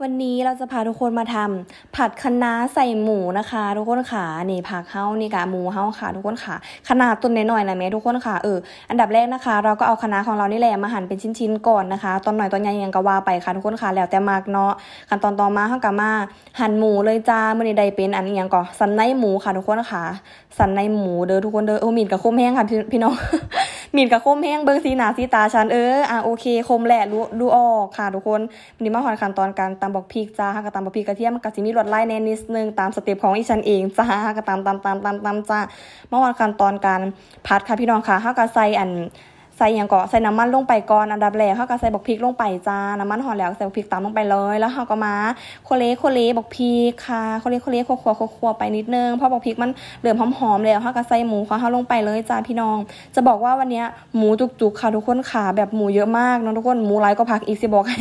วันนี้เราจะพาทุกคนมาทำผัดคะน้าใส่หมูนะคะทุกคนค่ะนี่ผักเข้านี่กะหมูเข้าค่ะทุกคนค่ะขนาดต้นน้อยๆนะแม่ทุกคนค่ะเอออันดับแรกนะคะเราก็เอาคะน้าของเรานี่แหละมาหั่นเป็นชิ้นๆก่อนนะคะตอนหน่อยตอนใหญ่ยังก็ว่าไปค่ะทุกคนค่ะแล้วแต่มากเนาะขั้นตอนต่อมาเ้ากะมาหั่นหมูเลยจ้าเมื่อใดเป็นอันนี้ยังก่อ สันในหมูค่ะทุกคนค่ะสันในหมูเด้อทุกคนเด้อโอ้มีดกับคุ้มแห้งค่ะพี่น้องหมีนกับคมแห้งเบิงสีหนาสีตาฉันเอออ่ะโอเคคมแหละรู้รู้ออกค่ะทุกคนวันนี้มาหอนขั้นตอนการตำบอกพีกจ้าคักกับตำบอกพีกกระเทียมกับสีมีรดไล่แนนิดนึงตามสเต็ปของอีฉันเองจ้าคักกับตำตำตำตำตำจ้ามาหอนขั้นตอนการพัดค่ะพี่น้องค่ะข้ากระใสอันใส่อย่างก่อใส่น้ำมันลงไปก่อน อันดับแรกเขาก็ใส่บอกพริกลงไปจ้า น้ำมันหอมแล้วใส่บกพริกตามลงไปเลย แล้วเขาก็มาโคเลโคเลบอกพริกค่ะโคเลโคเลคัวคัวคัวไปนิดนึงเพราะบอกพริกมันเหลือมหอม ๆ แล้วเขาก็ใส่หมูเขาเขาลงไปเลยจ้าพี่น้อง จะบอกว่าวันนี้หมูจุกๆค่ะทุกคนขาแบบหมูเยอะมากน้องทุกคนหมูไร้ก็พักอีกสิบอกให้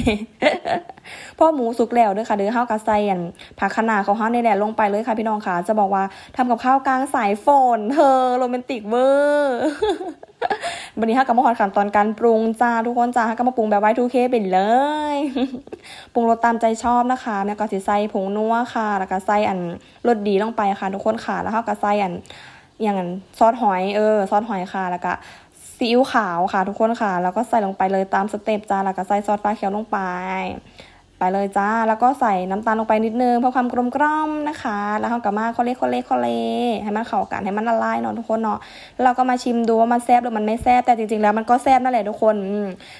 พ่อหมูสุกแล้วด้วยค่ะเดยอเขาก็ใส่ผักขนาเขาเขาในแดดลงไปเลยค่ะพี่น้องค่ะ จะบอกว่าทำกับข้าวกลางสายฝนเธอโรแมนติกเวอร์วันนี้ฮะกับมาหอดขั้นตอนการปรุงจ้าทุกคนจ้าฮะกับมาปรุงแบบไว้ทูเคเป็นเลย ปรุงรสตามใจชอบนะคะแ้่ก็สิใส่ผงนัวค่ะ แล้วก็ใส่อันรสดีลงไปค่ะ ทุกคนค่ะ แล้วเฮาก็ใส่อันอย่างอันซอสหอย เออ ซอสหอยค่ะ แล้วก็ซีอิ๊วขาวค่ะ ทุกคนค่ะ แล้วก็ใส่ลงไปเลยตามสเต็ปจ้าแล้วก็ใส่ซอสฟ้าเขียวลงไปไปเลยจ้า แล้วก็ใส่น้ำตาลลงไปนิดนึงเพื่อความกลมกล่อมนะคะ แล้วเขากับมาคอเลคอเลคอเลให้มันเข้ากัน ให้มันละลายเนาะทุกคนเนาะเราก็มาชิมดูว่ามันแซ่บหรือมันไม่แซ่บแต่จริงๆ แล้วมันก็แซ่บนั่นแหละทุกคน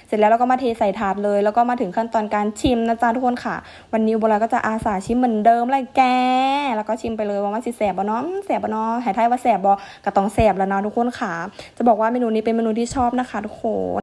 เสร็จแล้วเราก็มาเทใส่ถาดเลย แล้วก็มาถึงขั้นตอนการชิมนะจ้าทุกคนค่ะ วันนี้โบราก็จะอาสาชิมเหมือนเดิมเลยแก แล้วก็ชิมไปเลยว่ามันสิแ่บบ่เนาะแสบบ่เนาะหายไทยว่าแสบบ่กระตองแสบแล้วเนาะทุกคนค่ะ จะบอกว่าเมนูนี้เป็นเมนูที่ชอบนะคะทุกคน